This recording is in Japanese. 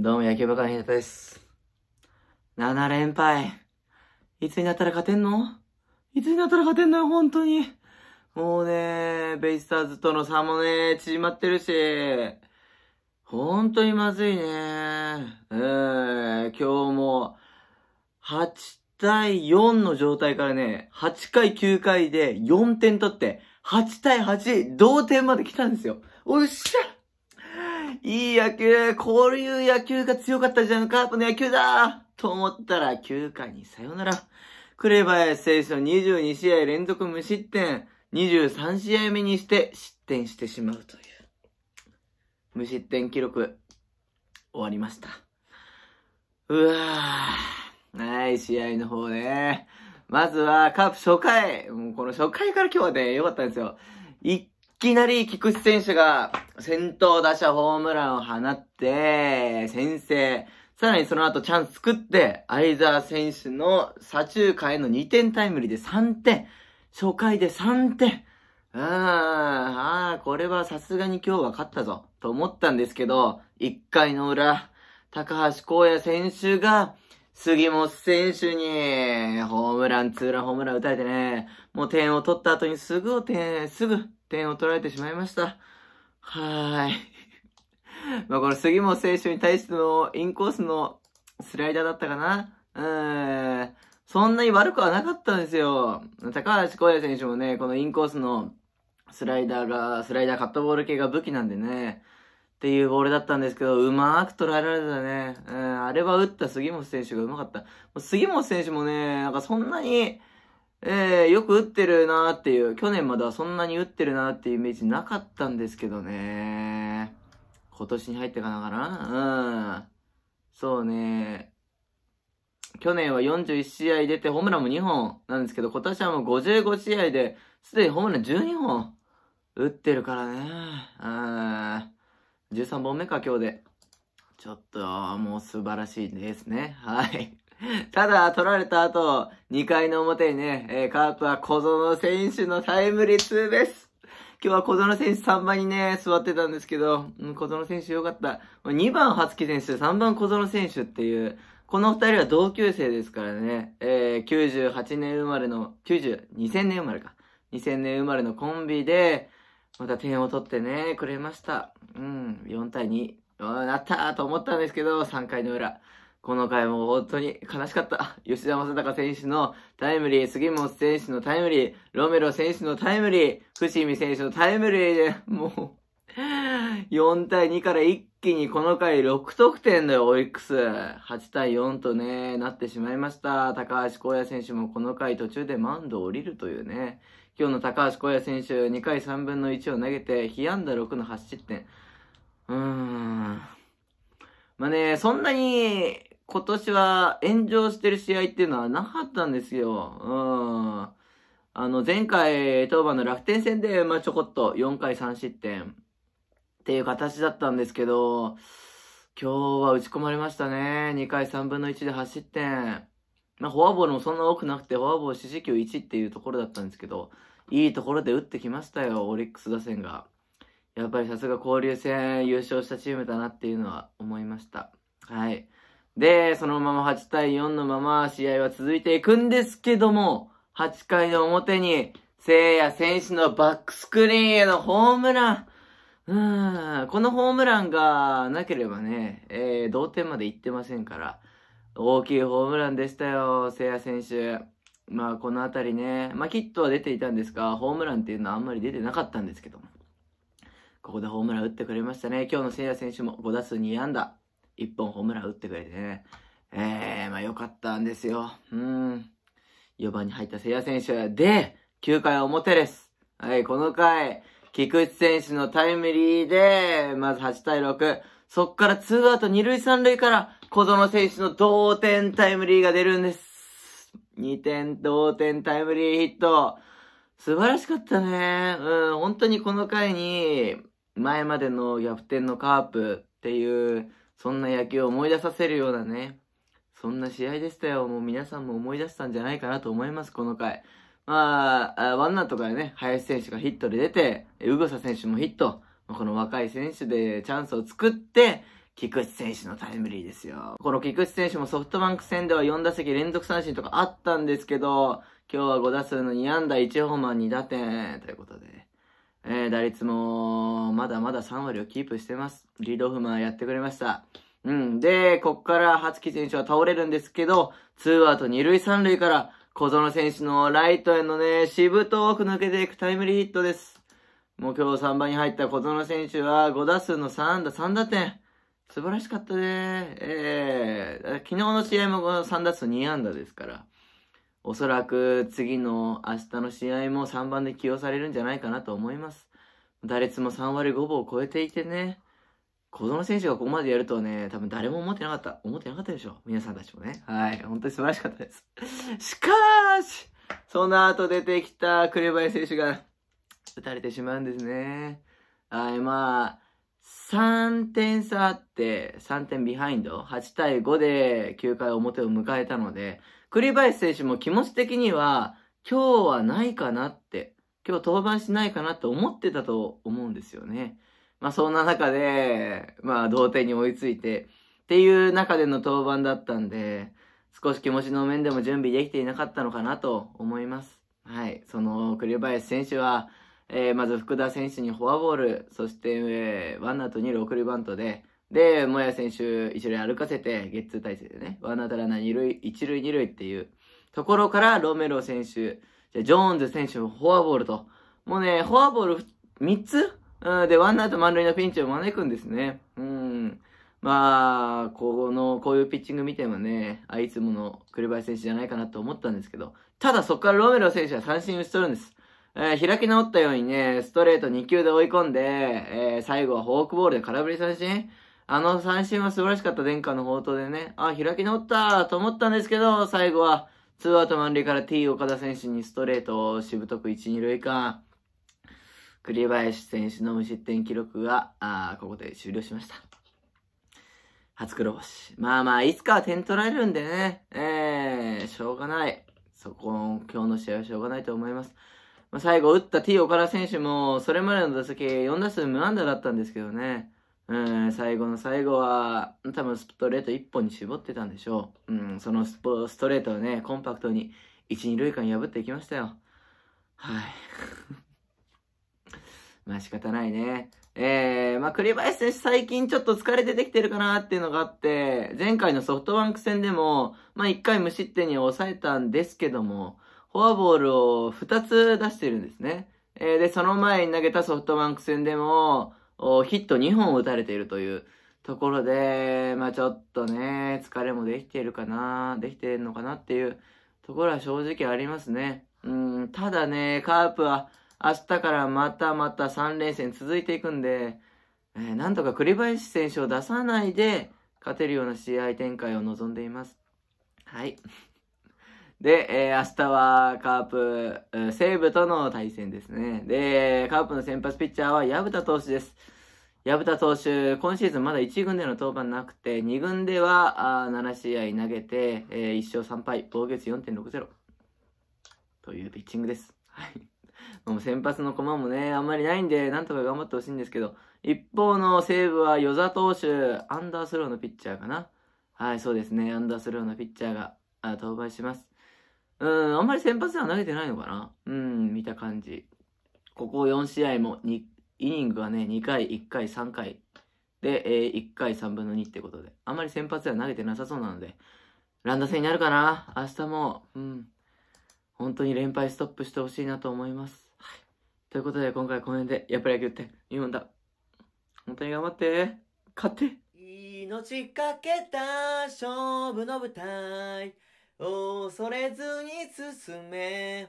どうも、野球バカのひなたです。7連敗。いつになったら勝てんのいつになったら勝てんのよ、本当に。もうね、ベイスターズとの差もね、縮まってるし、本当にまずいね。うー、今日も、8対4の状態からね、8回9回で4点取って、8対8、同点まで来たんですよ。おっしゃいい野球、こういう野球が強かったじゃん、カープの野球だと思ったら、9回にさよなら。紅林選手の22試合連続無失点、23試合目にして失点してしまうという。無失点記録、終わりました。うわぁ。はい、試合の方ね。まずは、カープ初回。もうこの初回から今日はね、良かったんですよ。1きなり菊池選手が先頭打者ホームランを放って、先制。さらにその後チャンス作って、相沢選手の左中間への2点タイムリーで3点。初回で3点。あーああ、これはさすがに今日は勝ったぞ、と思ったんですけど、1回の裏、高橋光也選手が、杉本選手に、ホームラン、ツーランホームラン打たれてね、もう点を取った後にすぐを点、すぐ点を取られてしまいました。はーい。まあこの杉本選手に対してのインコースのスライダーだったかな。うーん。そんなに悪くはなかったんですよ。高橋光也選手もね、このインコースのスライダーが、スライダーカットボール系が武器なんでね、っていうボールだったんですけど、うまく捉えられたね。うん、あれは打った杉本選手がうまかった。杉本選手もね、なんかそんなに、えー、よく打ってるなーっていう、去年まではそんなに打ってるなーっていうイメージなかったんですけどね。今年に入ってからかなうん。そうね。去年は41試合出てホームランも2本なんですけど、今年はもう55試合で、すでにホームラン12本打ってるからね。うん。13本目か、今日で。ちょっと、もう素晴らしいですね。はい。ただ、取られた後、2回の表にね、えー、カープは小園選手のタイムリーツーベース。今日は小園選手3番にね、座ってたんですけど、うん、小園選手よかった。2番、初木選手、3番、小園選手っていう、この2人は同級生ですからね、えー、98年生まれの、90、2000年生まれか。2000年生まれのコンビで、また点を取ってね、くれました。うん、4対2。なったと思ったんですけど、3回の裏。この回も本当に悲しかった。吉田正尚選手のタイムリー、杉本選手のタイムリー、ロメロ選手のタイムリー、伏見選手のタイムリーで、もう、4対2から一気にこの回6得点だよ、オリックス。8対4とね、なってしまいました。高橋光也選手もこの回途中でマウンドを降りるというね。今日の高橋光也選手、2回3分の1を投げて、被安打6の8失点。うーん。まあね、そんなに今年は炎上してる試合っていうのはなかったんですよ。うん。あの、前回、当番の楽天戦で、まあ、ちょこっと4回3失点っていう形だったんですけど、今日は打ち込まれましたね。2回3分の1で8失点。まあ、フォアボールもそんな多くなくて、フォアボール四死球1っていうところだったんですけど、いいところで打ってきましたよ、オリックス打線が。やっぱりさすが交流戦優勝したチームだなっていうのは思いました。はい。で、そのまま8対4のまま試合は続いていくんですけども、8回の表に、聖夜選手のバックスクリーンへのホームラン。うん、このホームランがなければね、えー、同点まで行ってませんから、大きいホームランでしたよ、聖夜選手。まあ、このあたりね、まあ、キットは出ていたんですが、ホームランっていうのはあんまり出てなかったんですけども。ここでホームラン打ってくれましたね。今日の聖夜選手も5打数2安打。一本ホームラン打ってくれてね。えー、まあ良かったんですよ。うん。4番に入った聖夜選手。で、9回表です。はい、この回、菊池選手のタイムリーで、まず8対6。そっから2アウト2塁3塁から、小園選手の同点タイムリーが出るんです。2点同点タイムリーヒット。素晴らしかったね。うん、本当にこの回に、前までの逆転のカープっていう、そんな野球を思い出させるようなね、そんな試合でしたよ。もう皆さんも思い出したんじゃないかなと思います、この回。まあ、ワンナットからね、林選手がヒットで出て、ウグサ選手もヒット。この若い選手でチャンスを作って、菊池選手のタイムリーですよ。この菊池選手もソフトバンク戦では4打席連続三振とかあったんですけど、今日は5打数の2安打1ホーマー2打点ということで、えー、打率も、まだまだ3割をキープしてます。リードオフマンやってくれました。うん。で、こっから、初木選手は倒れるんですけど、ツーアウト2塁3塁から、小園選手のライトへのね、しぶとく抜けていくタイムリーヒットです。もう今日3番に入った小園選手は、5打数の3安打、3打点。素晴らしかったね。ええー、昨日の試合もこの3打数2安打ですから。おそらく次の明日の試合も3番で起用されるんじゃないかなと思います。打率も3割5分を超えていてね、小園選手がここまでやるとね、多分誰も思ってなかった。思ってなかったでしょ。皆さんたちもね。はい。本当に素晴らしかったです。しかし、その後出てきた紅林選手が打たれてしまうんですね。はい、まあ、3点差あって、3点ビハインド、8対5で9回表を迎えたので、栗林選手も気持ち的には、今日はないかなって、今日登板しないかなって思ってたと思うんですよね。まあそんな中で、まあ同点に追いついて、っていう中での登板だったんで、少し気持ちの面でも準備できていなかったのかなと思います。はい。その栗林選手は、えー、まず福田選手にフォアボール、そして、えー、ワンアウト2塁送りバントで、で、モヤ選手、一塁歩かせて、ゲッツー体制でね、ワンアウトランナー二塁、一塁二塁っていうところから、ロメロ選手、じゃジョーンズ選手、フォアボールと、もうね、フォアボール3つうん、で、ワンアウト満塁のピンチを招くんですね。うん。まあ、この、こういうピッチング見てもね、あいつもの栗林選手じゃないかなと思ったんですけど、ただそこからロメロ選手は三振打ち取るんです。えー、開き直ったようにね、ストレート2球で追い込んで、えー、最後はフォークボールで空振り三振あの三振は素晴らしかった殿下の宝刀でね、あ、開き直ったと思ったんですけど、最後は、ツーアウト満塁から T 岡田選手にストレートをしぶとく1、2塁間、栗林選手の無失点記録が、あここで終了しました。初黒星。まあまあ、いつかは点取られるんでね、ええー、しょうがない。そこ、今日の試合はしょうがないと思います。まあ、最後、打った T 岡田選手も、それまでの打席4打数無安打だったんですけどね、うん最後の最後は多分ストレート1本に絞ってたんでしょう、うん、そのスポストレートをねコンパクトに1、2塁間破っていきましたよはい まあ仕方ないねえー、まあ、栗林選手最近ちょっと疲れ出てきてるかなっていうのがあって、前回のソフトバンク戦でも、まあ、1回無失点に抑えたんですけども、フォアボールを2つ出してるんですね。えー、で、その前に投げたソフトバンク戦でも、ヒット2本打たれているというところで、まあちょっとね、疲れもできているかな、できてるのかなっていうところは正直ありますね。うん、ただね、カープは明日からまたまた3連戦続いていくんで、えー、なんとか栗林選手を出さないで、勝てるような試合展開を望んでいます。はい。で、えー、明日はカープ、え西武との対戦ですね。で、カープの先発ピッチャーは薮田投手です。薮田投手、今シーズンまだ1軍での登板なくて、2軍ではあ7試合投げて、えー、1勝3敗、防御率4.60というピッチングです。はい。もう先発の駒もね、あんまりないんで、なんとか頑張ってほしいんですけど、一方の西武は与座投手、アンダースローのピッチャーかな。はい、そうですね、アンダースローのピッチャーが登板します。うん、あんまり先発では投げてないのかなうん、見た感じ。ここ4試合もイニングはね、2回、1回、3回。で、えー、1回3分の2ってことで。あんまり先発では投げてなさそうなので、ランダ戦になるかな明日も、うん。本当に連敗ストップしてほしいなと思います。はい。ということで、今回この辺で、やっぱり野球っていいもんだ。本当に頑張って。勝って。命かけた勝負の舞台。恐れずに進め